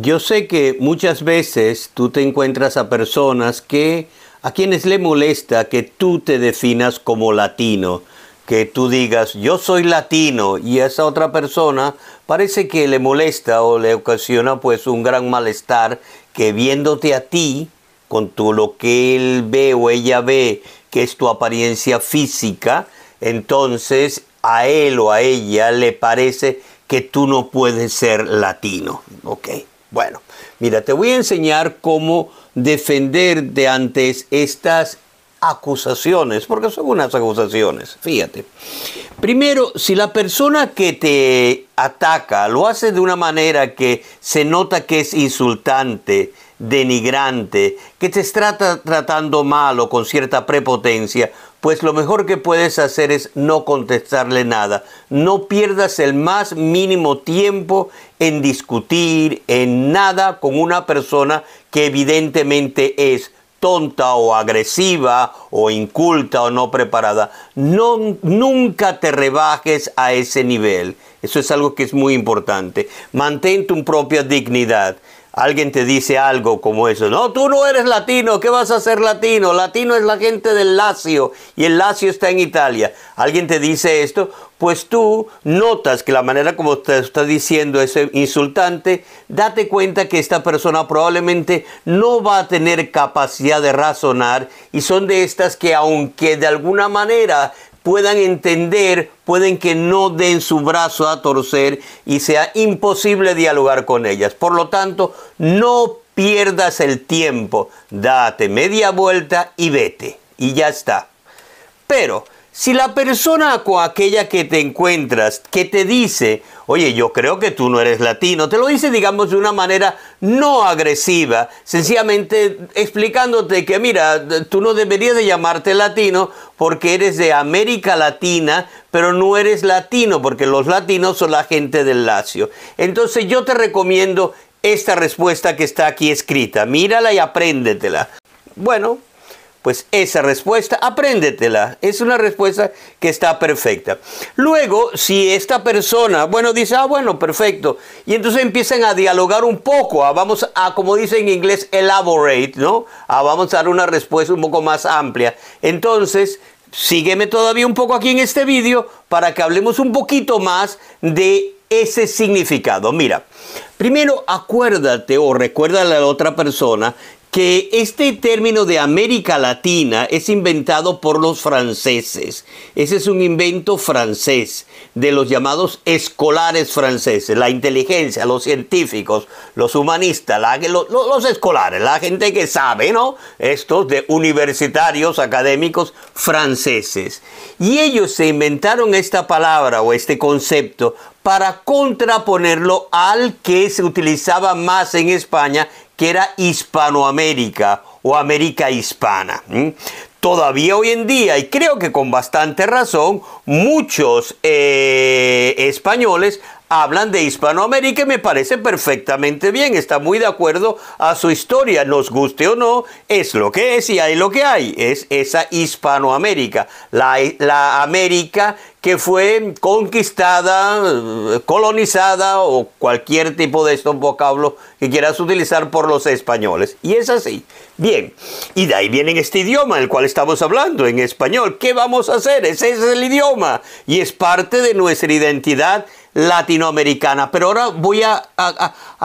Yo sé que muchas veces tú te encuentras a personas que a quienes le molesta que tú te definas como latino, que tú digas yo soy latino y a esa otra persona parece que le molesta o le ocasiona pues un gran malestar que viéndote a ti con todo lo que él ve o ella ve que es tu apariencia física, entonces a él o a ella le parece que tú no puedes ser latino, ¿ok? Bueno, mira, te voy a enseñar cómo defenderte ante estas acusaciones, porque son unas acusaciones, fíjate. Primero, si la persona que te ataca lo hace de una manera que se nota que es insultante, denigrante, que te está tratando mal o con cierta prepotencia, pues lo mejor que puedes hacer es no contestarle nada. No pierdas el más mínimo tiempo en discutir, en nada con una persona que evidentemente es tonta o agresiva o inculta o no preparada. No, nunca te rebajes a ese nivel. Eso es algo que es muy importante. Mantén tu propia dignidad alguien te dice algo como eso. No, tú no eres latino, ¿qué vas a ser latino? Latino es la gente del Lacio y el Lacio está en Italia. Alguien te dice esto, pues tú notas que la manera como te está diciendo es insultante, date cuenta que esta persona probablemente no va a tener capacidad de razonar y son de estas que aunque de alguna manera puedan entender, pueden que no den su brazo a torcer y sea imposible dialogar con ellas. Por lo tanto, no pierdas el tiempo, date media vuelta y vete. Y ya está. Pero si la persona o aquella que te encuentras, que te dice, oye, yo creo que tú no eres latino, te lo dice, digamos, de una manera no agresiva, sencillamente explicándote que, mira, tú no deberías de llamarte latino porque eres de América Latina, pero no eres latino, porque los latinos son la gente del lacio. Entonces yo te recomiendo esta respuesta que está aquí escrita, mírala y apréndetela. Bueno, pues esa respuesta, apréndetela. Es una respuesta que está perfecta. Luego, si esta persona, bueno, dice, ah, bueno, perfecto. Y entonces empiezan a dialogar un poco. A, ah, vamos a, como dice en inglés, elaborate, ¿no? Ah, vamos a dar una respuesta un poco más amplia. Entonces, sígueme todavía un poco aquí en este vídeo para que hablemos un poquito más de ese significado. Mira, primero acuérdate o recuerda a la otra persona que este término de América Latina es inventado por los franceses. Ese es un invento francés de los llamados escolares franceses, la inteligencia, los científicos, los humanistas, los, los, escolares, la gente que sabe, ¿no? Estos de universitarios académicos franceses. Y ellos se inventaron esta palabra o este concepto para contraponerlo al que se utilizaba más en España, que era Hispanoamérica o América Hispana. Todavía hoy en día, y creo que con bastante razón, muchos eh, españoles hablan de Hispanoamérica y me parece perfectamente bien, está muy de acuerdo a su historia, nos guste o no, es lo que es y hay lo que hay, es esa Hispanoamérica, la, la América que fue conquistada, colonizada o cualquier tipo de estos vocablos que quieras utilizar por los españoles. Y es así. Bien, y de ahí viene este idioma el cual estamos hablando, en español. ¿Qué vamos a hacer? Ese es el idioma y es parte de nuestra identidad latinoamericana. Pero ahora voy a,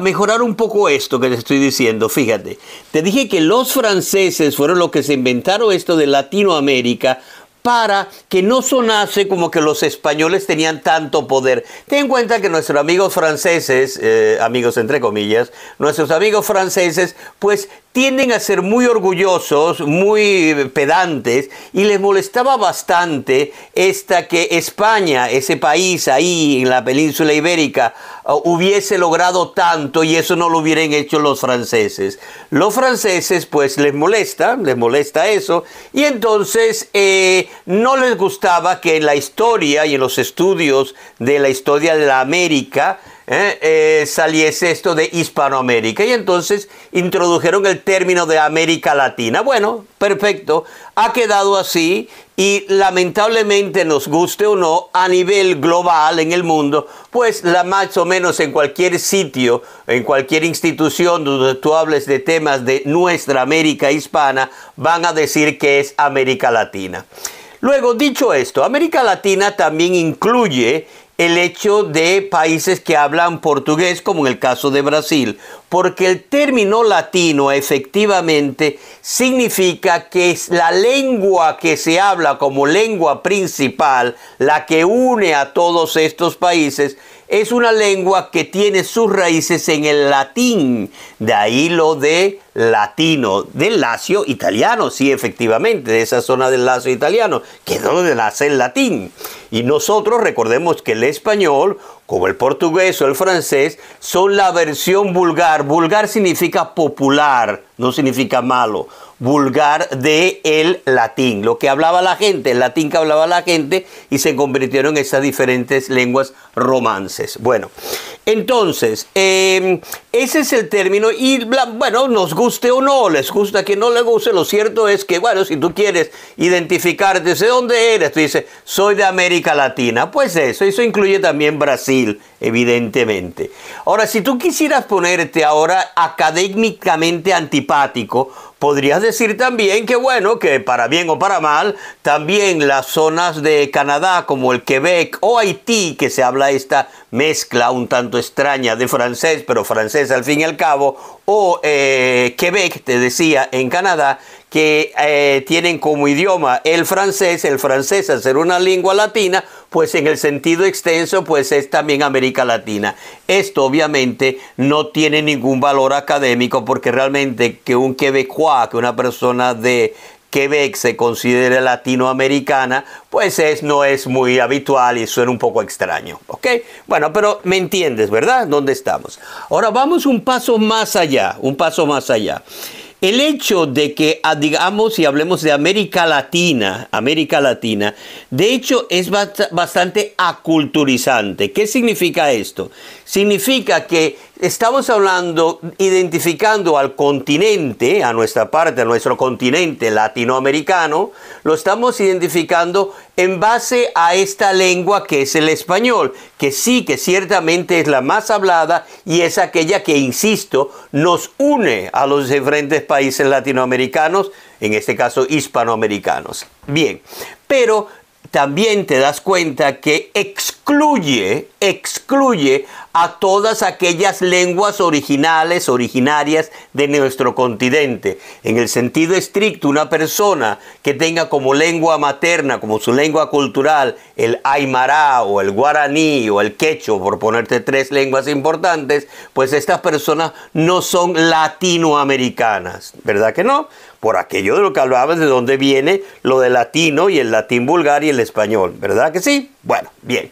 mejorar un poco esto que les estoy diciendo. Fíjate, te dije que los franceses fueron los que se inventaron esto de Latinoamérica para que no sonase como que los españoles tenían tanto poder. Ten en cuenta que nuestros amigos franceses, eh, amigos entre comillas, nuestros amigos franceses, pues tienden a ser muy orgullosos, muy pedantes, y les molestaba bastante esta que España, ese país ahí en la península ibérica, uh, hubiese logrado tanto y eso no lo hubieran hecho los franceses. Los franceses pues les molesta, les molesta eso, y entonces eh, no les gustaba que en la historia y en los estudios de la historia de la América, ¿eh? Eh, saliese esto de Hispanoamérica y entonces introdujeron el término de América Latina. Bueno, perfecto, ha quedado así y lamentablemente nos guste o no, a nivel global en el mundo, pues la más o menos en cualquier sitio, en cualquier institución donde tú hables de temas de nuestra América hispana, van a decir que es América Latina. Luego, dicho esto, América Latina también incluye el hecho de países que hablan portugués, como en el caso de Brasil, porque el término latino efectivamente significa que es la lengua que se habla como lengua principal, la que une a todos estos países, es una lengua que tiene sus raíces en el latín, de ahí lo de latino, del lacio italiano, sí, efectivamente, de esa zona del lacio italiano, que es donde nace el latín. Y nosotros recordemos que el español como el portugués o el francés, son la versión vulgar. Vulgar significa popular, no significa malo. Vulgar de el latín, lo que hablaba la gente, el latín que hablaba la gente, y se convirtieron en estas diferentes lenguas romances. Bueno, entonces, em, ese es el término y bueno, nos guste o no, les gusta que no le guste, lo cierto es que, bueno, si tú quieres identificarte, ¿de dónde eres? Tú dices, soy de América Latina. Pues eso, eso incluye también Brasil, evidentemente. Ahora, si tú quisieras ponerte ahora académicamente antipático, podrías decir también que, bueno, que para bien o para mal, también las zonas de Canadá como el Quebec o Haití, que se habla esta mezcla un tanto extraña de francés, pero francés al fin y al cabo, o eh, Quebec, te decía, en Canadá, que eh, tienen como idioma el francés, el francés al ser una lengua latina, pues en el sentido extenso, pues es también América Latina. Esto obviamente no tiene ningún valor académico porque realmente que un quebecois, que una persona de Quebec se considere latinoamericana, pues es, no es muy habitual y suena un poco extraño. ¿Ok? Bueno, pero me entiendes, ¿verdad? ¿Dónde estamos? Ahora vamos un paso más allá, un paso más allá. El hecho de que, ah, digamos, y hablemos de América Latina, América Latina, de hecho es bastante aculturizante. ¿Qué significa esto? Significa que estamos hablando, identificando al continente, a nuestra parte, a nuestro continente latinoamericano, lo estamos identificando en base a esta lengua que es el español, que sí, que ciertamente es la más hablada y es aquella que, insisto, nos une a los diferentes países latinoamericanos, en este caso hispanoamericanos. Bien, pero también te das cuenta que excluye, excluye a todas aquellas lenguas originales, originarias de nuestro continente. En el sentido estricto, una persona que tenga como lengua materna, como su lengua cultural, el aymara o el guaraní o el quecho, por ponerte tres lenguas importantes, pues estas personas no son latinoamericanas, ¿verdad que no? por aquello de lo que hablabas, de dónde viene lo de latino y el latín vulgar y el español, ¿verdad que sí? Bueno, bien.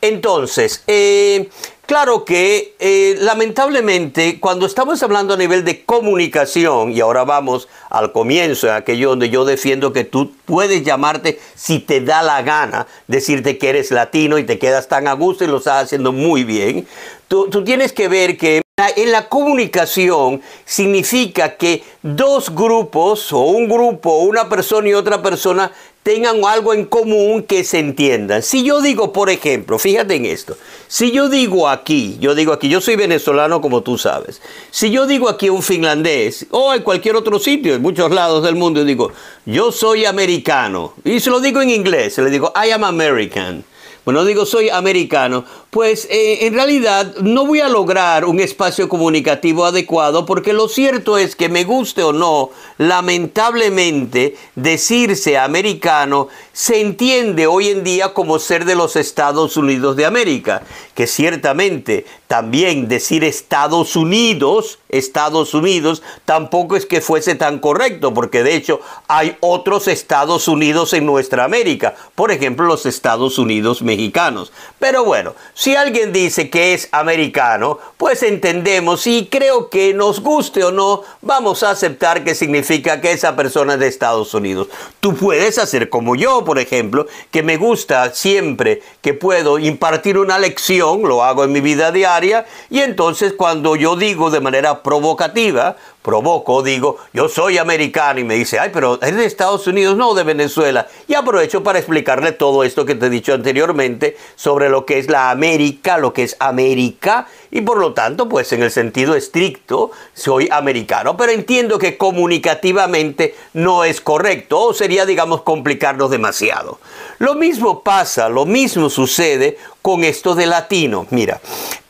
Entonces, eh, claro que eh, lamentablemente cuando estamos hablando a nivel de comunicación, y ahora vamos al comienzo, en aquello donde yo defiendo que tú puedes llamarte si te da la gana, decirte que eres latino y te quedas tan a gusto y lo estás haciendo muy bien, tú, tú tienes que ver que... En la comunicación significa que dos grupos o un grupo, una persona y otra persona tengan algo en común que se entiendan. Si yo digo, por ejemplo, fíjate en esto, si yo digo aquí, yo digo aquí, yo soy venezolano como tú sabes, si yo digo aquí un finlandés o en cualquier otro sitio, en muchos lados del mundo, yo digo, yo soy americano, y se lo digo en inglés, se le digo, I am American. Bueno, digo soy americano pues eh, en realidad no voy a lograr un espacio comunicativo adecuado porque lo cierto es que me guste o no, lamentablemente decirse americano se entiende hoy en día como ser de los Estados Unidos de América, que ciertamente también decir Estados Unidos, Estados Unidos, tampoco es que fuese tan correcto, porque de hecho hay otros Estados Unidos en nuestra América, por ejemplo los Estados Unidos mexicanos. Pero bueno, si alguien dice que es americano, pues entendemos y creo que nos guste o no, vamos a aceptar que significa que esa persona es de Estados Unidos. Tú puedes hacer como yo, por ejemplo, que me gusta siempre que puedo impartir una lección, lo hago en mi vida diaria, y entonces cuando yo digo de manera provocativa, provoco, digo, yo soy americano y me dice, ay, pero es de Estados Unidos, no de Venezuela. Y aprovecho para explicarle todo esto que te he dicho anteriormente sobre lo que es la América, lo que es América, y por lo tanto, pues en el sentido estricto, soy americano. Pero entiendo que comunicativamente no es correcto, o sería, digamos, complicarnos demasiado. Lo mismo pasa, lo mismo sucede con esto de latino. Mira,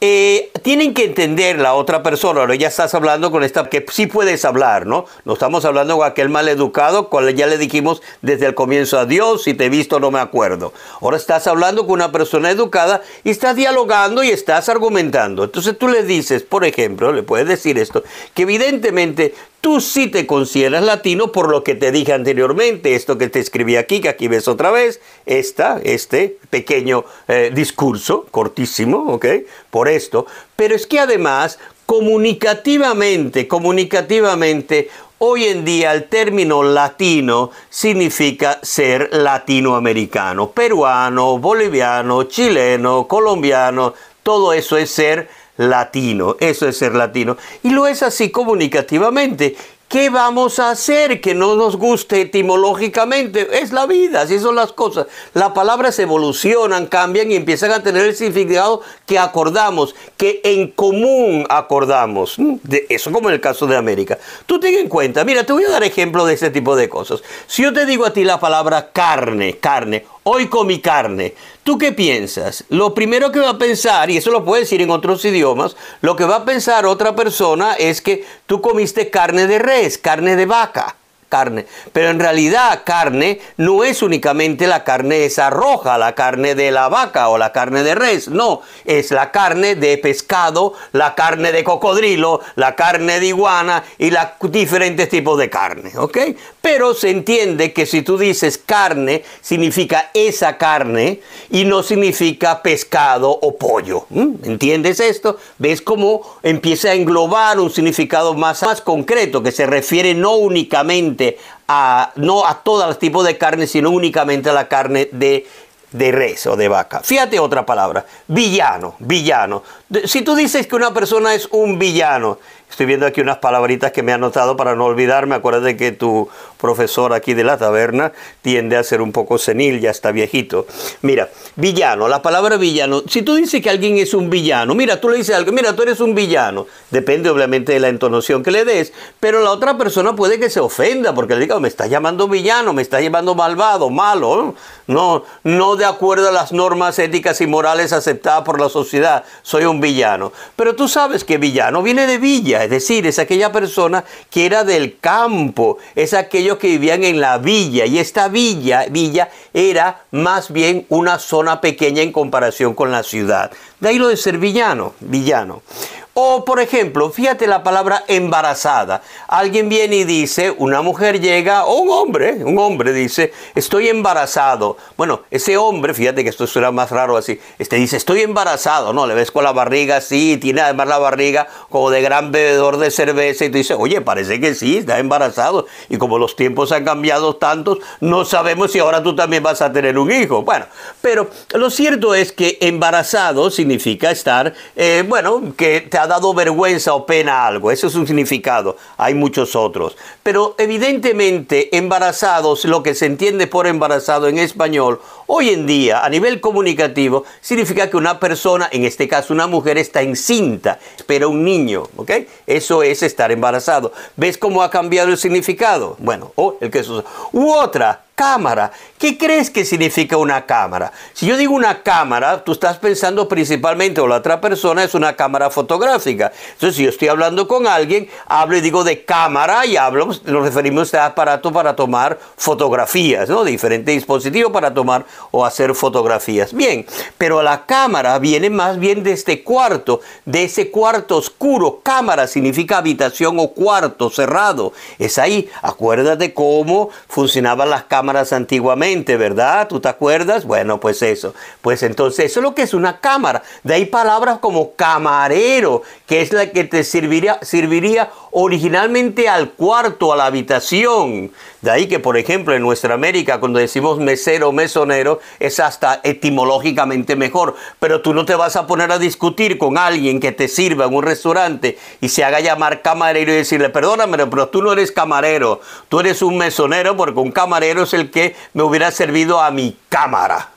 eh, tienen que entender la otra persona, ahora ya estás hablando con esta, que sí puedes hablar, ¿no? No estamos hablando con aquel maleducado, cual ya le dijimos desde el comienzo a Dios, si te he visto no me acuerdo. Ahora estás hablando con una persona educada y estás dialogando y estás argumentando. Entonces tú le dices, por ejemplo, le puedes decir esto, que evidentemente Tú sí te consideras latino por lo que te dije anteriormente, esto que te escribí aquí, que aquí ves otra vez, esta, este pequeño eh, discurso, cortísimo, ¿ok? Por esto. Pero es que además, comunicativamente, comunicativamente, Hoy en día el término latino significa ser latinoamericano, peruano, boliviano, chileno, colombiano, todo eso es ser latino, eso es ser latino. Y lo es así comunicativamente. ¿Qué vamos a hacer que no nos guste etimológicamente? Es la vida, así son las cosas. Las palabras evolucionan, cambian y empiezan a tener el significado que acordamos, que en común acordamos. Mm, eso como en el caso de América. Tú ten en cuenta, mira, te voy a dar ejemplo de ese tipo de cosas. Si yo te digo a ti la palabra carne, carne, hoy comí carne, ¿Tú qué piensas? Lo primero que va a pensar, y eso lo puede decir en otros idiomas, lo que va a pensar otra persona es que tú comiste carne de res, carne de vaca carne. Pero en realidad carne no es únicamente la carne esa roja, la carne de la vaca o la carne de res, no, es la carne de pescado, la carne de cocodrilo, la carne de iguana y los diferentes tipos de carne, ¿ok? Pero se entiende que si tú dices carne, significa esa carne y no significa pescado o pollo. ¿Entiendes esto? ¿Ves cómo empieza a englobar un significado más, más concreto que se refiere no únicamente a, no a todo tipos de carne, sino únicamente a la carne de, de res o de vaca. Fíjate otra palabra, villano, villano. Si tú dices que una persona es un villano, Estoy viendo aquí unas palabritas que me ha anotado para no olvidarme. de que tu profesor aquí de la taberna tiende a ser un poco senil, ya está viejito. Mira, villano, la palabra villano. Si tú dices que alguien es un villano, mira, tú le dices algo, mira, tú eres un villano. Depende obviamente de la entonación que le des, pero la otra persona puede que se ofenda porque le diga, oh, me está llamando villano, me está llamando malvado, malo. No, no de acuerdo a las normas éticas y morales aceptadas por la sociedad, soy un villano. Pero tú sabes que villano viene de villa es decir, es aquella persona que era del campo, es aquellos que vivían en la villa, y esta villa, villa era más bien una zona pequeña en comparación con la ciudad. De ahí lo de ser villano, villano. O por ejemplo, fíjate la palabra embarazada. Alguien viene y dice, una mujer llega, o un hombre, un hombre dice, estoy embarazado. Bueno, ese hombre, fíjate que esto suena más raro así, este dice, estoy embarazado, ¿no? Le ves con la barriga así, tiene además la barriga como de gran bebedor de cerveza y tú dices, oye, parece que sí, está embarazado. Y como los tiempos han cambiado tantos, no sabemos si ahora tú también vas a tener un hijo. Bueno, pero lo cierto es que embarazado significa estar, eh, bueno, que te ha dado vergüenza o pena a algo. eso es un significado. Hay muchos otros. Pero evidentemente embarazados, lo que se entiende por embarazado en español, hoy en día a nivel comunicativo, significa que una persona, en este caso una mujer, está encinta, espera un niño. ¿Ok? Eso es estar embarazado. ¿Ves cómo ha cambiado el significado? Bueno, o el que es... U otra, cámara. ¿Qué crees que significa una cámara? Si yo digo una cámara, tú estás pensando principalmente, o la otra persona es una cámara fotográfica. Entonces, si yo estoy hablando con alguien, hablo y digo de cámara y hablo, pues, nos referimos a aparato para tomar fotografías, ¿no? Diferente dispositivo para tomar o hacer fotografías. Bien, pero la cámara viene más bien de este cuarto, de ese cuarto oscuro. Cámara significa habitación o cuarto cerrado. Es ahí. Acuérdate cómo funcionaban las cámaras antiguamente, ¿verdad? ¿Tú te acuerdas? Bueno, pues eso. Pues entonces eso es lo que es una cámara. De ahí palabras como camarero, que es la que te serviría, serviría originalmente al cuarto, a la habitación. De ahí que, por ejemplo, en nuestra América, cuando decimos mesero, mesonero, es hasta etimológicamente mejor. Pero tú no te vas a poner a discutir con alguien que te sirva en un restaurante y se haga llamar camarero y decirle, perdóname, pero tú no eres camarero, tú eres un mesonero porque un camarero se el que me hubiera servido a mi cámara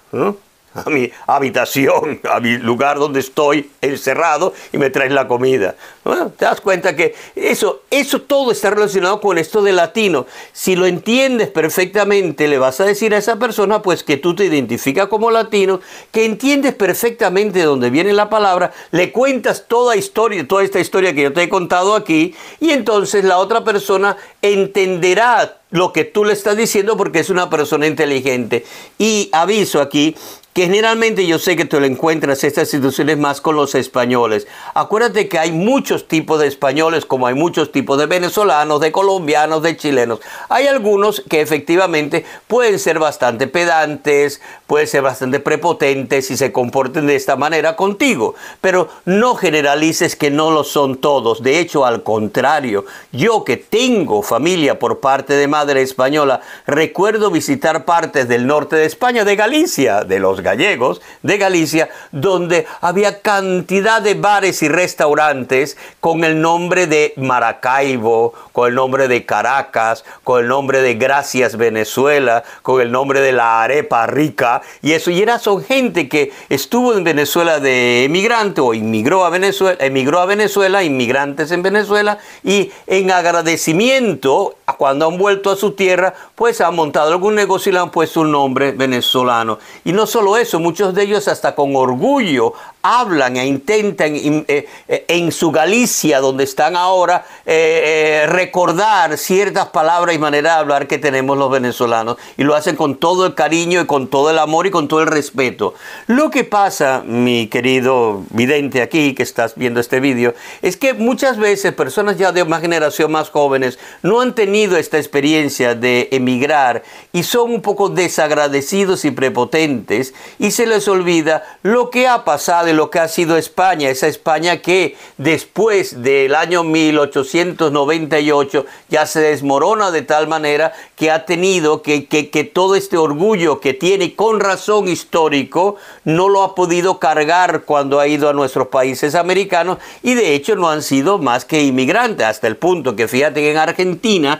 a mi habitación, a mi lugar donde estoy encerrado y me traes la comida. Bueno, ah, te das cuenta que eso, eso todo está relacionado con esto de latino. Si lo entiendes perfectamente, le vas a decir a esa persona pues que tú te identificas como latino, que entiendes perfectamente de dónde viene la palabra, le cuentas toda historia, toda esta historia que yo te he contado aquí y entonces la otra persona entenderá lo que tú le estás diciendo porque es una persona inteligente. Y aviso aquí que generalmente yo sé que tú lo encuentras estas situaciones más con los españoles. Acuérdate que hay muchos tipos de españoles, como hay muchos tipos de venezolanos, de colombianos, de chilenos. Hay algunos que efectivamente pueden ser bastante pedantes, pueden ser bastante prepotentes y se comporten de esta manera contigo, pero no generalices que no lo son todos. De hecho, al contrario, yo que tengo familia por parte de madre española, recuerdo visitar partes del norte de España, de Galicia, de los gallegos de Galicia, donde había cantidad de bares y restaurantes con el nombre de Maracaibo, con el nombre de Caracas, con el nombre de Gracias Venezuela, con el nombre de la Arepa Rica, y eso, y era son gente que estuvo en Venezuela de emigrante o inmigró a Venezuela, emigró a Venezuela, inmigrantes en Venezuela, y en agradecimiento cuando han vuelto a su tierra, pues han montado algún negocio y le han puesto un nombre venezolano. Y no solo eso, muchos de ellos hasta con orgullo hablan e intentan eh, eh, en su Galicia, donde están ahora, eh, recordar ciertas palabras y manera de hablar que tenemos los venezolanos. Y lo hacen con todo el cariño y con todo el amor y con todo el respeto. Lo que pasa, mi querido vidente aquí que estás viendo este vídeo, es que muchas veces personas ya de una generación más jóvenes no han tenido esta experiencia de emigrar y son un poco desagradecidos y prepotentes y se les olvida lo que ha pasado y lo que ha sido España, esa España que después del año 1898 ya se desmorona de tal manera que ha tenido que, que, que todo este orgullo que tiene con razón histórico no lo ha podido cargar cuando ha ido a nuestros países americanos y de hecho no han sido más que inmigrantes hasta el punto que fíjate que en Argentina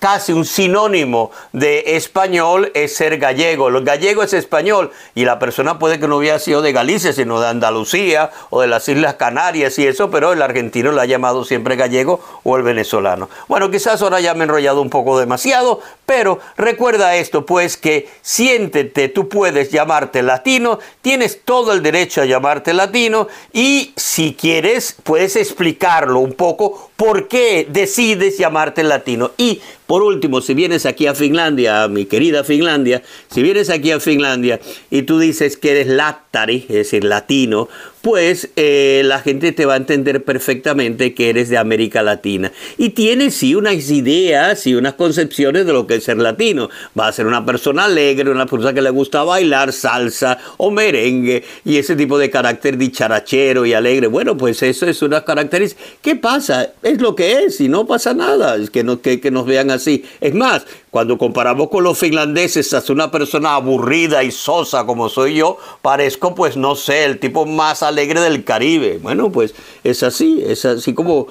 casi un sinónimo de español es ser gallego. Los gallego es español y la persona puede que no hubiera sido de Galicia, sino de Andalucía o de las Islas Canarias y eso, pero el argentino lo ha llamado siempre gallego o el venezolano. Bueno, quizás ahora ya me he enrollado un poco demasiado, pero recuerda esto, pues que siéntete, tú puedes llamarte latino, tienes todo el derecho a llamarte latino y si quieres puedes explicarlo un poco por qué decides llamarte latino y por último, si vienes aquí a Finlandia, a mi querida Finlandia, si vienes aquí a Finlandia y tú dices que eres Láctari, es decir, latino, pues eh, la gente te va a entender perfectamente que eres de América Latina. Y tienes sí unas ideas y unas concepciones de lo que es ser latino. Va a ser una persona alegre, una persona que le gusta bailar salsa o merengue y ese tipo de carácter dicharachero y alegre. Bueno, pues eso es una característica. ¿Qué pasa? Es lo que es y no pasa nada. Es que, no, que nos vean así. Es más, cuando comparamos con los finlandeses, hasta una persona aburrida y sosa como soy yo, parezco, pues no sé, el tipo más alegre del Caribe. Bueno, pues es así, es así como,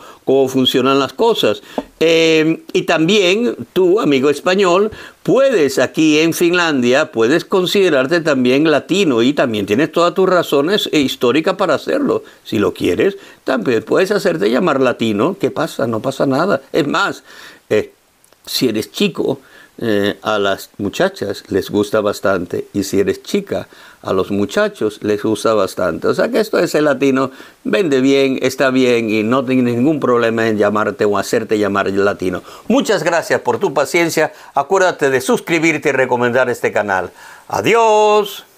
funcionan las cosas. Em, y también tú, amigo español, puedes aquí en Finlandia, puedes considerarte también latino y también tienes todas tus razones e históricas para hacerlo. Si lo quieres, también puedes hacerte llamar latino. ¿Qué pasa? No pasa nada. Es más, eh, si eres chico, eh, a las muchachas les gusta bastante y si eres chica a los muchachos les gusta bastante. O sea que esto es el latino, vende bien, está bien y no tiene ningún problema en llamarte o hacerte llamar latino. Muchas gracias por tu paciencia, acuérdate de suscribirte y recomendar este canal. Adiós.